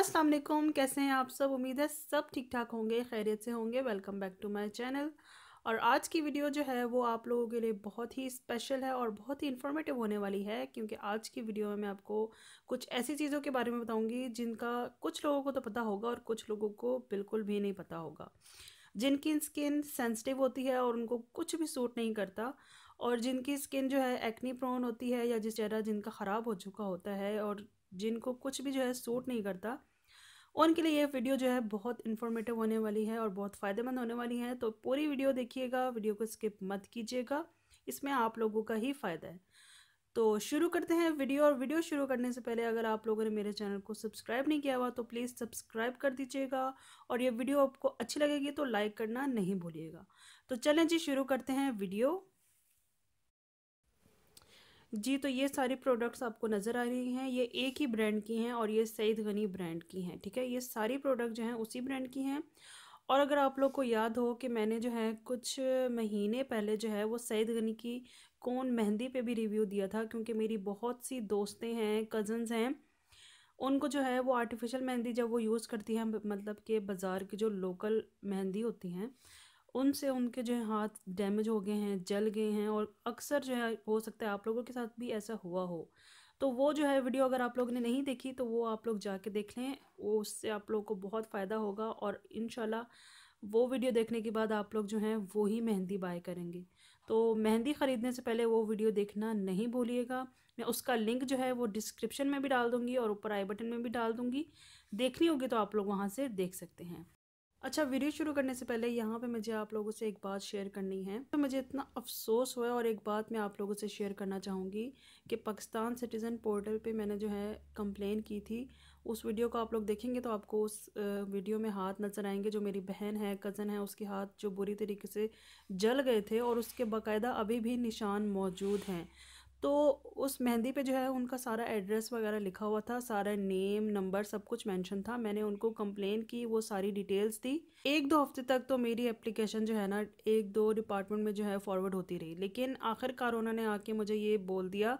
असलम कैसे हैं आप सब उम्मीद है सब ठीक ठाक होंगे खैरियत से होंगे welcome back to my channel और आज की वीडियो जो है वो आप लोगों के लिए बहुत ही स्पेशल है और बहुत ही इन्फॉर्मेटिव होने वाली है क्योंकि आज की वीडियो में मैं आपको कुछ ऐसी चीज़ों के बारे में बताऊँगी जिनका कुछ लोगों को तो पता होगा और कुछ लोगों को बिल्कुल भी नहीं पता होगा जिनकी स्किन सेंसिटिव होती है और उनको कुछ भी सूट नहीं करता और जिनकी स्किन जो है एक्नी प्रोन होती है या जिस चेहरा जिनका ख़राब हो चुका होता है और जिनको कुछ भी जो है सूट नहीं करता उनके लिए ये वीडियो जो है बहुत इन्फॉर्मेटिव होने वाली है और बहुत फ़ायदेमंद होने वाली है तो पूरी वीडियो देखिएगा वीडियो को स्किप मत कीजिएगा इसमें आप लोगों का ही फ़ायदा है तो शुरू करते हैं वीडियो और वीडियो शुरू करने से पहले अगर आप लोगों ने मेरे चैनल को सब्सक्राइब नहीं किया हुआ तो प्लीज़ सब्सक्राइब कर दीजिएगा और ये वीडियो आपको अच्छी लगेगी तो लाइक करना नहीं भूलिएगा तो चलें जी शुरू करते हैं वीडियो जी तो ये सारे प्रोडक्ट्स आपको नज़र आ रही हैं ये एक ही ब्रांड की हैं और ये सईद गनी ब्रांड की हैं ठीक है ये सारी प्रोडक्ट जो हैं उसी ब्रांड की हैं और अगर आप लोग को याद हो कि मैंने जो है कुछ महीने पहले जो है वो सईद गनी की कौन मेहंदी पे भी रिव्यू दिया था क्योंकि मेरी बहुत सी दोस्तें हैं कज़न्स हैं उनको जो है वो आर्टिफिशियल मेहंदी जब वो यूज़ करती हैं मतलब कि बाज़ार की जो लोकल मेहंदी होती हैं उनसे उनके जो है हाथ डैमेज हो गए हैं जल गए हैं और अक्सर जो है हो सकता है आप लोगों के साथ भी ऐसा हुआ हो तो वो जो है वीडियो अगर आप लोगों ने नहीं देखी तो वो आप लोग जाके देख लें वो उससे आप लोगों को बहुत फ़ायदा होगा और इन वो वीडियो देखने के बाद आप लोग जो हैं वो ही मेहंदी बाय करेंगे तो मेहंदी ख़रीदने से पहले वो वीडियो देखना नहीं भूलिएगा मैं उसका लिंक जो है वो डिस्क्रिप्शन में भी डाल दूँगी और ऊपर आई बटन में भी डाल दूँगी देखनी होगी तो आप लोग वहाँ से देख सकते हैं अच्छा वीडियो शुरू करने से पहले यहाँ पे मुझे आप लोगों से एक बात शेयर करनी है तो मुझे इतना अफसोस हुआ और एक बात मैं आप लोगों से शेयर करना चाहूँगी कि पाकिस्तान सिटीज़न पोर्टल पे मैंने जो है कंप्लेन की थी उस वीडियो को आप लोग देखेंगे तो आपको उस वीडियो में हाथ नज़र आएंगे जो मेरी बहन है कज़न है उसके हाथ जो बुरी तरीके से जल गए थे और उसके बाकायदा अभी भी निशान मौजूद हैं तो उस मेहंदी पे जो है उनका सारा एड्रेस वगैरह लिखा हुआ था सारा नेम नंबर सब कुछ मेंशन था मैंने उनको कंप्लेन की वो सारी डिटेल्स दी एक दो हफ्ते तक तो मेरी एप्लीकेशन जो है ना एक दो डिपार्टमेंट में जो है फॉरवर्ड होती रही लेकिन आखिरकार उन्होंने आके मुझे ये बोल दिया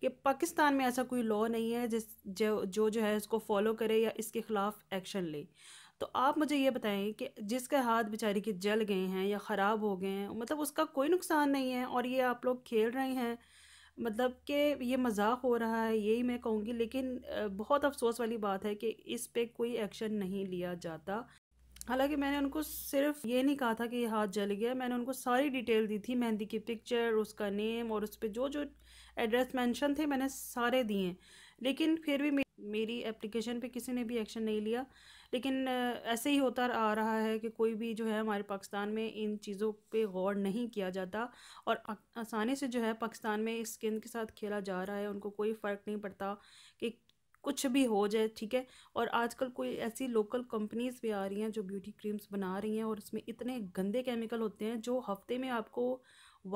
कि पाकिस्तान में ऐसा कोई लॉ नहीं है जिस जो जो जो है इसको फॉलो करे या इसके ख़िलाफ़ एक्शन ले तो आप मुझे ये बताएं कि जिसके हाथ बेचारी के जल गए हैं या ख़राब हो गए हैं मतलब उसका कोई नुकसान नहीं है और ये आप लोग खेल रहे हैं मतलब कि ये मजाक हो रहा है यही मैं कहूँगी लेकिन बहुत अफसोस वाली बात है कि इस पर कोई एक्शन नहीं लिया जाता हालांकि मैंने उनको सिर्फ ये नहीं कहा था कि हाथ जल गया मैंने उनको सारी डिटेल दी थी मेहंदी की पिक्चर उसका नेम और उस पर जो जो एड्रेस मेंशन थे मैंने सारे दिए लेकिन फिर भी मेरी एप्लीकेशन पे किसी ने भी एक्शन नहीं लिया लेकिन ऐसे ही होता आ रहा है कि कोई भी जो है हमारे पाकिस्तान में इन चीज़ों पे गौर नहीं किया जाता और आसानी से जो है पाकिस्तान में इस स्किन के साथ खेला जा रहा है उनको कोई फ़र्क नहीं पड़ता कि कुछ भी हो जाए ठीक है और आजकल कोई ऐसी लोकल कंपनीज भी आ रही हैं जो ब्यूटी क्रीम्स बना रही हैं और उसमें इतने गंदे केमिकल होते हैं जो हफ्ते में आपको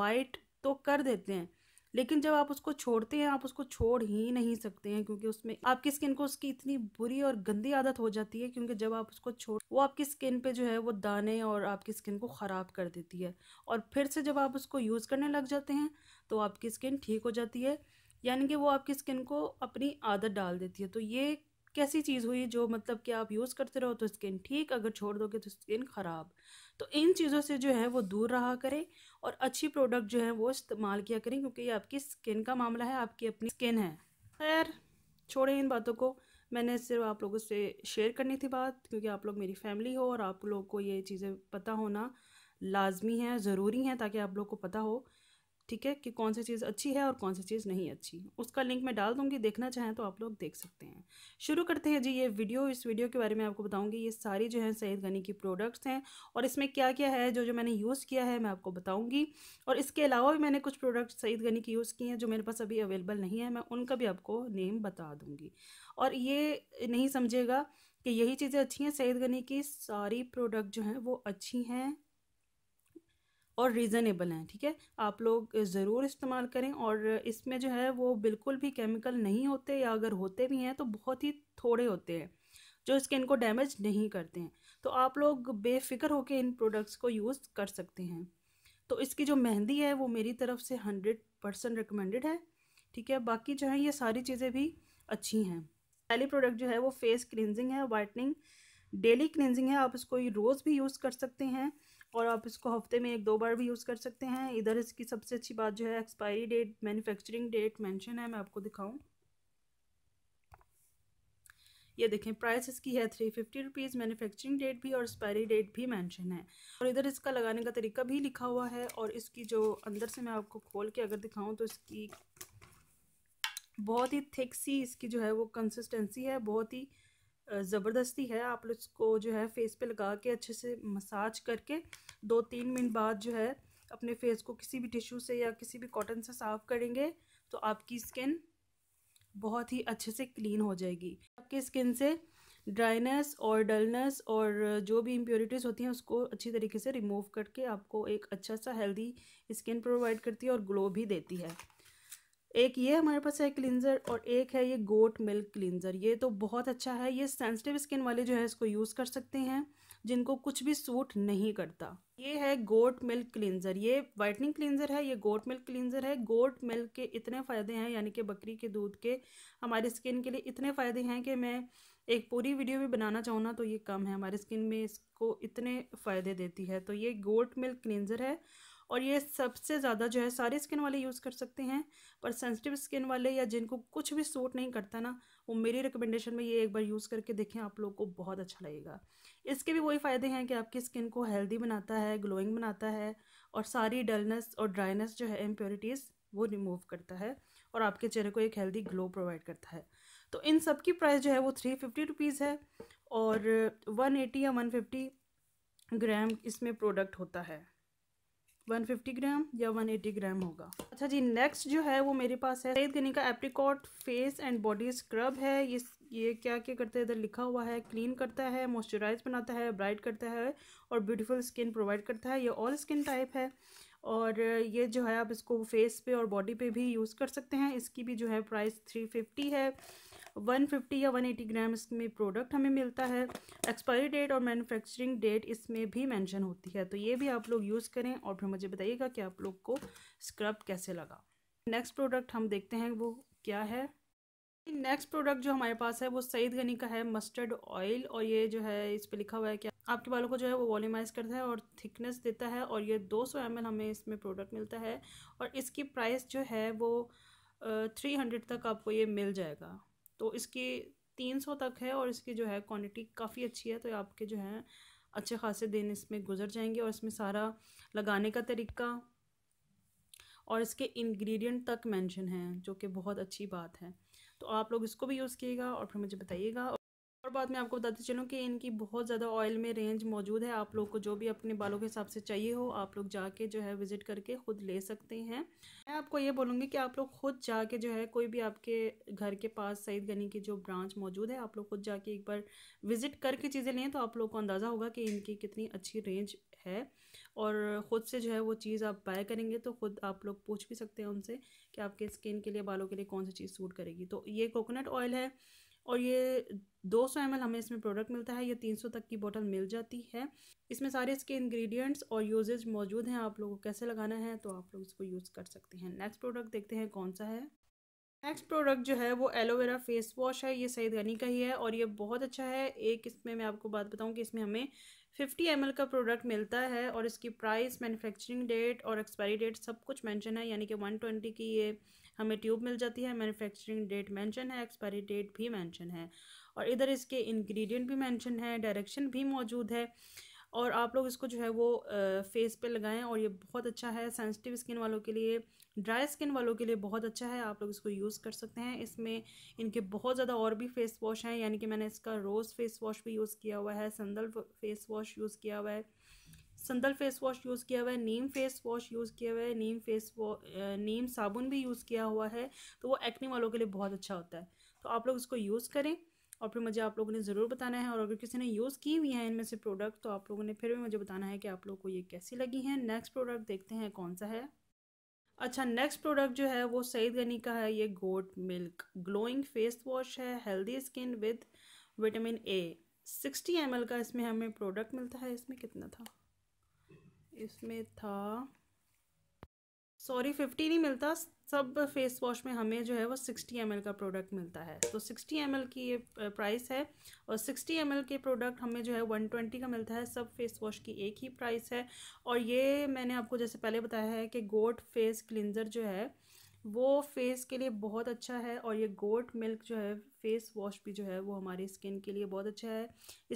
वाइट तो कर देते हैं लेकिन जब आप उसको छोड़ते हैं आप उसको छोड़ ही नहीं सकते हैं क्योंकि उसमें आपकी स्किन को उसकी इतनी बुरी और गंदी आदत हो जाती है क्योंकि जब आप उसको छोड़ वो आपकी स्किन पे जो है वो दाने और आपकी स्किन को ख़राब कर देती है और फिर से जब आप उसको यूज़ करने लग जाते हैं तो आपकी स्किन ठीक हो जाती है यानी कि वो आपकी स्किन को अपनी आदत डाल देती है तो ये कैसी चीज़ हुई जो मतलब कि आप यूज़ करते रहो तो स्किन ठीक अगर छोड़ दोगे तो स्किन ख़राब तो इन चीज़ों से जो है वो दूर रहा करें और अच्छी प्रोडक्ट जो है वो इस्तेमाल किया करें क्योंकि ये आपकी स्किन का मामला है आपकी अपनी स्किन है खैर छोड़ें इन बातों को मैंने सिर्फ आप लोगों से शेयर करनी थी बात क्योंकि आप लोग मेरी फैमिली हो और आप लोग को ये चीज़ें पता होना लाजमी है ज़रूरी हैं ताकि आप लोग को पता हो ठीक है कि कौन सी चीज़ अच्छी है और कौन सी चीज़ नहीं अच्छी उसका लिंक मैं डाल दूंगी देखना चाहें तो आप लोग देख सकते हैं शुरू करते हैं जी ये वीडियो इस वीडियो के बारे में आपको बताऊंगी ये सारी जो है सैद गनी की प्रोडक्ट्स हैं और इसमें क्या क्या है जो जो मैंने यूज़ किया है मैं आपको बताऊँगी और इसके अलावा भी मैंने कुछ प्रोडक्ट्स सईद गनी की यूज़ किए हैं जो मेरे पास अभी अवेलेबल नहीं है मैं उनका भी आपको नेम बता दूँगी और ये नहीं समझेगा कि यही चीज़ें अच्छी हैं सैद गनी की सारी प्रोडक्ट जो हैं वो अच्छी हैं और रीज़नेबल हैं ठीक है आप लोग ज़रूर इस्तेमाल करें और इसमें जो है वो बिल्कुल भी केमिकल नहीं होते या अगर होते भी हैं तो बहुत ही थोड़े होते हैं जो स्किन को डैमेज नहीं करते हैं तो आप लोग बेफिक्र होकर इन प्रोडक्ट्स को यूज़ कर सकते हैं तो इसकी जो मेहंदी है वो मेरी तरफ से हंड्रेड परसेंट रिकमेंडेड है ठीक है बाकी जो है ये सारी चीज़ें भी अच्छी हैं पहली प्रोडक्ट जो है वो फेस क्लिनजिंग है वाइटनिंग डेली क्लिनजिंग है आप इसको रोज़ भी यूज़ कर सकते हैं और आप इसको हफ्ते में एक दो बार भी यूज़ कर सकते हैं इधर इसकी सबसे अच्छी बात जो है expiry date manufacturing date mention है मैं आपको दिखाऊं ये देखें प्राइस इसकी है three fifty rupees manufacturing date भी और एक्सपायरी डेट भी मेंशन है और इधर इसका लगाने का तरीका भी लिखा हुआ है और इसकी जो अंदर से मैं आपको खोल के अगर दिखाऊँ तो इसकी बहुत ही थिक सी इसकी जो है वो कंसिस्टेंसी है बहुत ही ज़बरदस्ती है आप इसको जो है फेस पे लगा के अच्छे से मसाज करके दो तीन मिनट बाद जो है अपने फेस को किसी भी टिश्यू से या किसी भी कॉटन से साफ़ करेंगे तो आपकी स्किन बहुत ही अच्छे से क्लीन हो जाएगी आपकी स्किन से ड्राइनेस और डलनेस और जो भी इम्प्योरिटीज़ होती हैं उसको अच्छी तरीके से रिमूव करके आपको एक अच्छा सा हेल्दी स्किन प्रोवाइड करती है और ग्लो भी देती है एक ये हमारे पास है क्लिनज़र और एक है ये गोट मिल्क क्लिनज़र ये तो बहुत अच्छा है ये सेंसिटिव स्किन वाले जो है इसको यूज़ कर सकते हैं जिनको कुछ भी सूट नहीं करता ये है गोट मिल्क क्लिनज़र ये वाइटनिंग क्लिनज़र है ये गोट मिल्क क्लिनज़र है गोट मिल्क के इतने फ़ायदे हैं यानी कि बकरी के दूध के हमारी स्किन के लिए इतने फ़ायदे हैं कि मैं एक पूरी वीडियो भी बनाना चाहूँ ना तो ये कम है हमारी स्किन में इसको इतने फ़ायदे देती है तो ये गोट मिल्क क्लिनज़र है और ये सबसे ज़्यादा जो है सारे स्किन वाले यूज़ कर सकते हैं पर सेंसिटिव स्किन वाले या जिनको कुछ भी सूट नहीं करता ना वो मेरी रिकमेंडेशन में ये एक बार यूज़ करके देखें आप लोग को बहुत अच्छा लगेगा इसके भी वही फ़ायदे हैं कि आपकी स्किन को हेल्दी बनाता है ग्लोइंग बनाता है और सारी डलनेस और ड्राइनेस जो है इम्प्योरिटीज़ वो रिमूव करता है और आपके चेहरे को एक हेल्दी ग्लो प्रोवाइड करता है तो इन सब की प्राइस जो है वो थ्री फिफ्टी रुपीज़ है और वन एटी या वन फिफ्टी ग्राम इसमें प्रोडक्ट होता है 150 ग्राम या 180 ग्राम होगा अच्छा जी नेक्स्ट जो है वो मेरे पास है सैद गनी का apricot face and body scrub है ये ये क्या क्या करता है इधर लिखा हुआ है क्लीन करता है मॉइस्चराइज बनाता है ब्राइट करता है और ब्यूटीफुल स्किन प्रोवाइड करता है ये ऑल स्किन टाइप है और ये जो है आप इसको फेस पे और बॉडी पे भी यूज़ कर सकते हैं इसकी भी जो है प्राइस थ्री फिफ्टी है 150 या 180 ग्राम इसमें प्रोडक्ट हमें मिलता है एक्सपायरी डेट और मैन्युफैक्चरिंग डेट इसमें भी मेंशन होती है तो ये भी आप लोग यूज़ करें और फिर मुझे बताइएगा कि आप लोग को स्क्रब कैसे लगा नेक्स्ट प्रोडक्ट हम देखते हैं वो क्या है नेक्स्ट प्रोडक्ट जो हमारे पास है वो सईद गनी का है मस्टर्ड ऑयल और ये जो है इस पर लिखा हुआ है कि आपके बालों को जो है वो वॉलीमाइज करता है और थिकनेस देता है और ये 200 सौ हमें इसमें प्रोडक्ट मिलता है और इसकी प्राइस जो है वो थ्री हंड्रेड तक आपको ये मिल जाएगा तो इसके तीन सौ तक है और इसकी जो है क्वांटिटी काफ़ी अच्छी है तो आपके जो है अच्छे खासे दिन इसमें गुजर जाएंगे और इसमें सारा लगाने का तरीका और इसके इंग्रेडिएंट तक मेंशन हैं जो कि बहुत अच्छी बात है तो आप लोग इसको भी यूज़ कीजिएगा और फिर मुझे बताइएगा बाद मैं आपको बताते चलूँ कि इनकी बहुत ज़्यादा ऑयल में रेंज मौजूद है आप लोग को जो भी अपने बालों के हिसाब से चाहिए हो आप लोग जाके जो है विज़िट करके ख़ुद ले सकते हैं मैं आपको ये बोलूँगी कि आप लोग ख़ुद जाके जो है कोई भी आपके घर के पास सईद गनी की जो ब्रांच मौजूद है आप लोग ख़ुद जाके एक बार विज़िट करके चीज़ें लें तो आप लोग को अंदाज़ा होगा कि इनकी कितनी अच्छी रेंज है और ख़ुद से जो है वो चीज़ आप बाय करेंगे तो ख़ुद आप लोग पूछ भी सकते हैं उनसे कि आपके स्किन के लिए बालों के लिए कौन सी चीज़ सूट करेगी तो ये कोकोनट ऑयल है और ये 200 सौ हमें इसमें प्रोडक्ट मिलता है ये 300 तक की बोतल मिल जाती है इसमें सारे इसके इंग्रेडिएंट्स और यूजेज मौजूद हैं आप लोगों को कैसे लगाना है तो आप लोग इसको यूज़ कर सकते हैं नेक्स्ट प्रोडक्ट देखते हैं कौन सा है नेक्स्ट प्रोडक्ट जो है वो एलोवेरा फेस वॉश है ये सईद गनी का ही है और ये बहुत अच्छा है एक इसमें मैं आपको बात बताऊं कि इसमें हमें 50 एम का प्रोडक्ट मिलता है और इसकी प्राइस मैन्युफैक्चरिंग डेट और एक्सपायरी डेट सब कुछ मेंशन है यानी कि 120 की ये हमें ट्यूब मिल जाती है मैन्युफैक्चरिंग डेट मेंशन है एक्सपायरी डेट भी मैंशन है और इधर इसके इन्ग्रीडियंट भी मैंशन है डायरेक्शन भी मौजूद है और आप लोग इसको जो है वो फेस पे लगाएं और ये बहुत अच्छा है सेंसिटिव स्किन वालों के लिए ड्राई स्किन वालों के लिए बहुत अच्छा है आप लोग इसको यूज़ कर सकते हैं इसमें इनके बहुत ज़्यादा और भी फेस वॉश हैं यानी कि मैंने इसका रोज़ फेस वॉश भी यूज़ किया हुआ है संदल फेस वॉश यूज़ किया हुआ है संदल फेस वॉश यूज़ किया हुआ है नीम फेस वॉश यूज़ किया हुआ है नीम फेस नीम साबुन भी यूज़ किया हुआ है तो वो एक्नी वालों के लिए बहुत अच्छा होता है तो आप लोग इसको यूज़ करें और फिर मुझे आप लोगों ने ज़रूर बताना है और अगर किसी ने यूज़ की हुई है इनमें से प्रोडक्ट तो आप लोगों ने फिर भी मुझे बताना है कि आप लोगों को ये कैसी लगी है नेक्स्ट प्रोडक्ट देखते हैं कौन सा है अच्छा नेक्स्ट प्रोडक्ट जो है वो सईद गनी का है ये goat milk glowing face wash है healthy skin with vitamin A sixty M का इसमें हमें प्रोडक्ट मिलता है इसमें कितना था इसमें था सॉरी फिफ्टी नहीं मिलता सब फेस वॉश में हमें जो है वो सिक्सटी एम का प्रोडक्ट मिलता है तो सिक्सटी एम की ये प्राइस है और सिक्सटी एम के प्रोडक्ट हमें जो है वन ट्वेंटी का मिलता है सब फेस वॉश की एक ही प्राइस है और ये मैंने आपको जैसे पहले बताया है कि गोट फेस क्लिनज़र जो है वो फेस के लिए बहुत अच्छा है और ये गोट मिल्क जो है फेस वॉश भी जो है वो हमारी स्किन के लिए बहुत अच्छा है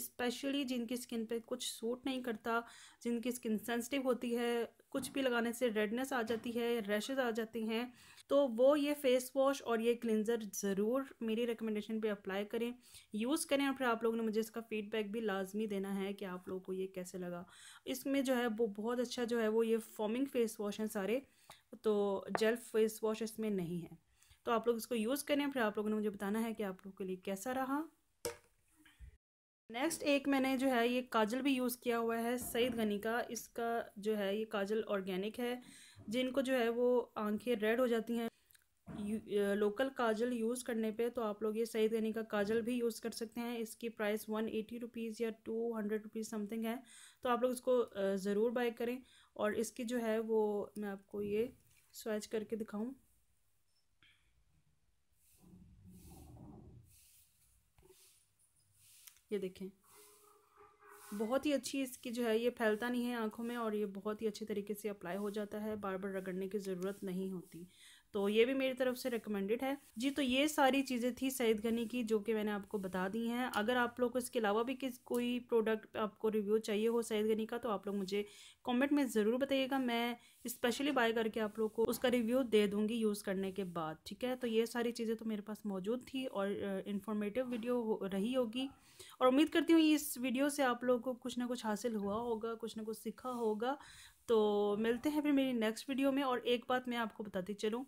स्पेशली जिनकी स्किन पे कुछ सूट नहीं करता जिनकी स्किन सेंसिटिव होती है कुछ भी लगाने से रेडनेस आ जाती है रैशेज आ जाती हैं तो वो ये फेस वॉश और ये क्लिनज़र ज़रूर मेरी रिकमेंडेशन पे अप्लाई करें यूज़ करें और फिर आप लोगों ने मुझे इसका फ़ीडबैक भी लाजमी देना है कि आप लोगों को ये कैसे लगा इसमें जो है वो बहुत अच्छा जो है वो ये फॉर्मिंग फेस वॉश हैं सारे तो जेल फेस वॉश इसमें नहीं है तो आप लोग इसको यूज़ करें फिर आप लोगों ने मुझे बताना है कि आप लोग के लिए कैसा रहा नेक्स्ट एक मैंने जो है ये काजल भी यूज़ किया हुआ है सईद गनी का इसका जो है ये काजल ऑर्गेनिक है जिनको जो है वो आंखें रेड हो जाती हैं लोकल काजल यूज़ करने पे तो आप लोग ये सही देने का काजल भी यूज़ कर सकते हैं इसकी प्राइस वन एटी रुपीज़ या टू हंड्रेड रुपीज़ समथिंग है तो आप लोग इसको ज़रूर बाय करें और इसकी जो है वो मैं आपको ये स्वाच करके दिखाऊं ये देखें बहुत ही अच्छी इसकी जो है ये फैलता नहीं है आँखों में और ये बहुत ही अच्छे तरीके से अप्लाई हो जाता है बार बार रगड़ने की ज़रूरत नहीं होती तो ये भी मेरी तरफ से रिकमेंडेड है जी तो ये सारी चीज़ें थी सैद गनी की जो कि मैंने आपको बता दी हैं अगर आप लोग को इसके अलावा भी किस कोई प्रोडक्ट आपको रिव्यू चाहिए हो सैद गनी का तो आप लोग मुझे कमेंट में ज़रूर बताइएगा मैं स्पेशली बाय करके आप लोग को उसका रिव्यू दे दूँगी यूज़ करने के बाद ठीक है तो ये सारी चीज़ें तो मेरे पास मौजूद थी और इन्फॉर्मेटिव वीडियो हो, रही होगी और उम्मीद करती हूँ इस वीडियो से आप लोग को कुछ ना कुछ हासिल हुआ होगा कुछ ना कुछ सीखा होगा तो मिलते हैं फिर मेरी नेक्स्ट वीडियो में और एक बात मैं आपको बताती चलूँ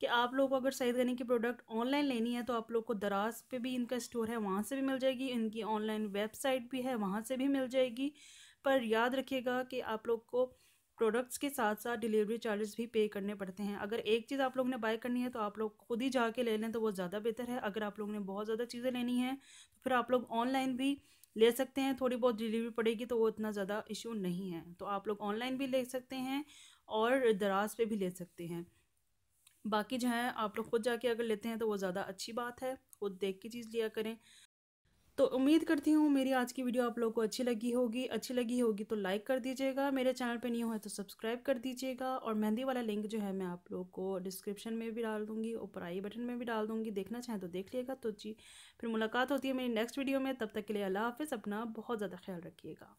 कि आप लोग को अगर सईद गनी की प्रोडक्ट ऑनलाइन लेनी है तो आप लोग को दराज पे भी इनका स्टोर है वहाँ से भी मिल जाएगी इनकी ऑनलाइन वेबसाइट भी है वहाँ से भी मिल जाएगी पर याद रखिएगा कि आप लोग को प्रोडक्ट्स के साथ साथ डिलीवरी चार्जेस भी पे करने पड़ते हैं अगर एक चीज़ आप लोग ने बाय करनी है तो आप लोग खुद ही जाके ले लें तो वो ज़्यादा बेहतर है अगर आप लोग ने बहुत ज़्यादा चीज़ें लेनी हैं तो फिर आप लोग ऑनलाइन भी ले सकते हैं थोड़ी बहुत डिलीवरी पड़ेगी तो वो इतना ज़्यादा इशू नहीं है तो आप लोग ऑनलाइन भी ले सकते हैं और दराज पे भी ले सकते हैं बाकी जो है आप लोग खुद जाके अगर लेते हैं तो वो ज़्यादा अच्छी बात है खुद देख के चीज़ लिया करें तो उम्मीद करती हूँ मेरी आज की वीडियो आप लोगों को अच्छी लगी होगी अच्छी लगी होगी तो लाइक कर दीजिएगा मेरे चैनल पे नहीं है तो सब्सक्राइब कर दीजिएगा और मेहंदी वाला लिंक जो है मैं आप लोग को डिस्क्रिप्शन में भी डाल दूँगी ऊपर आई बटन में भी डाल दूँगी देखना चाहें तो देख लीजिएगा तो जी फिर मुलाकात होती है मेरी नेक्स्ट वीडियो में तब तक के लिए अल्लाह हाफ़ अपना बहुत ज़्यादा ख्याल रखिएगा